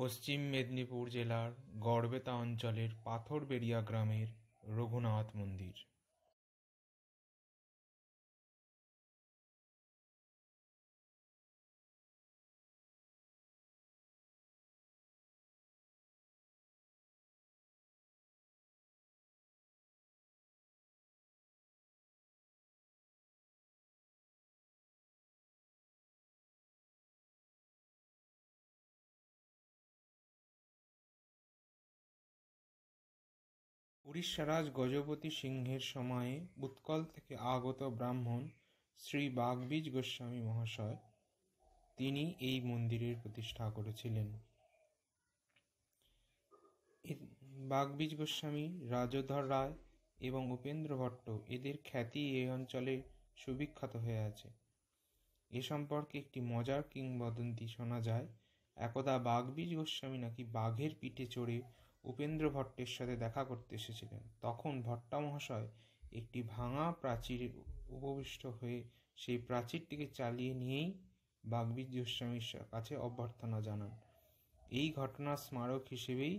পশ্চিম মেদিনীপুর জেলার গড়বেতা অঞ্চলের পাথরবেড়িয়া গ্রামের রঘুনাথ মন্দির উড়িষ্যারাজ গজপতি সিংহের সময়ে উৎকল থেকে আগত ব্রাহ্মণ শ্রী বাগবীজ গোস্বামী মহাশয় তিনি এই মন্দিরের প্রতিষ্ঠা করেছিলেন বাগবীজ গোস্বামী রাজধর রায় এবং উপেন্দ্র ভট্ট এদের খ্যাতি এই অঞ্চলে সুবিখ্যাত হয়ে আছে এ সম্পর্কে একটি মজার কিংবদন্তি শোনা যায় একদা বাগবীজ গোস্বামী নাকি বাঘের পিঠে চড়ে উপেন্দ্র ভট্টের সাথে দেখা করতে এসেছিলেন তখন ভট্টা মহাশয় একটি ভাঙা প্রাচীর উপবিষ্ট হয়ে সেই প্রাচীরটিকে চালিয়ে নিয়েই বাগবীর গোস্বামীর কাছে অভ্যর্থনা জানান এই ঘটনা স্মারক হিসেবেই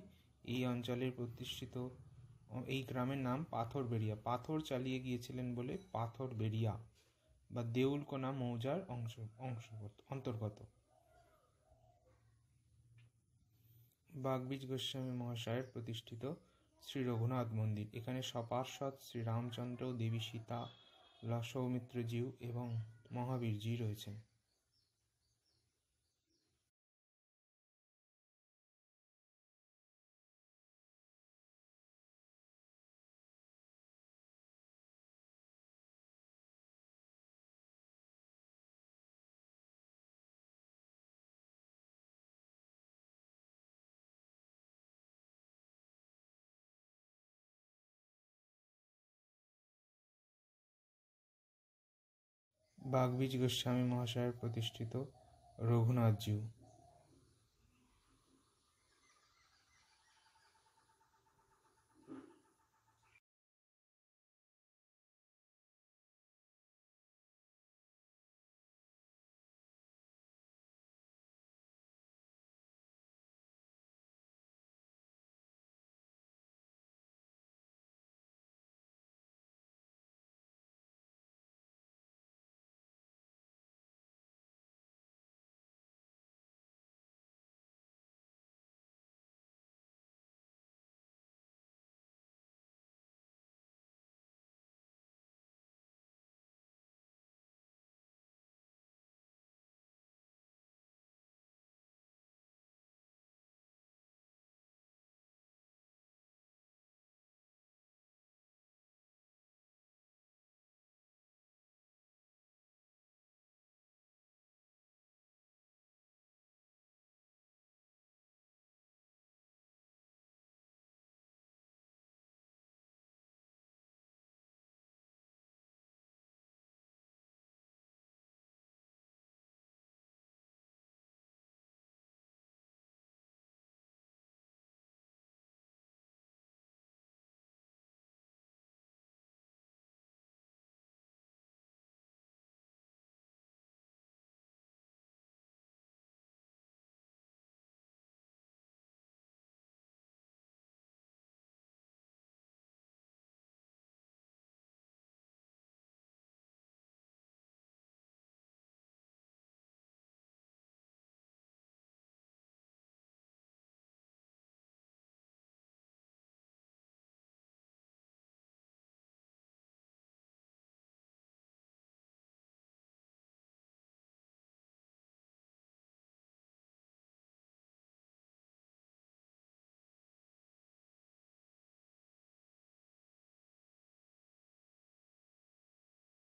এই অঞ্চলের প্রতিষ্ঠিত এই গ্রামের নাম পাথর বেরিয়া পাথর চালিয়ে গিয়েছিলেন বলে পাথর বেরিয়া বা দেউলকোনা মৌজার অংশ অংশ অন্তর্গত বাগবীজ গোস্বামী মহাশয়ের প্রতিষ্ঠিত শ্রী রঘুনাথ মন্দির এখানে সপার্ষদ শ্রী রামচন্দ্র দেবী সীতা সৌমিত্রজিউ এবং মহাবীরজি রয়েছেন বাগবীজ গোস্বামী মহাশয়ের প্রতিষ্ঠিত রঘুনাথজিউ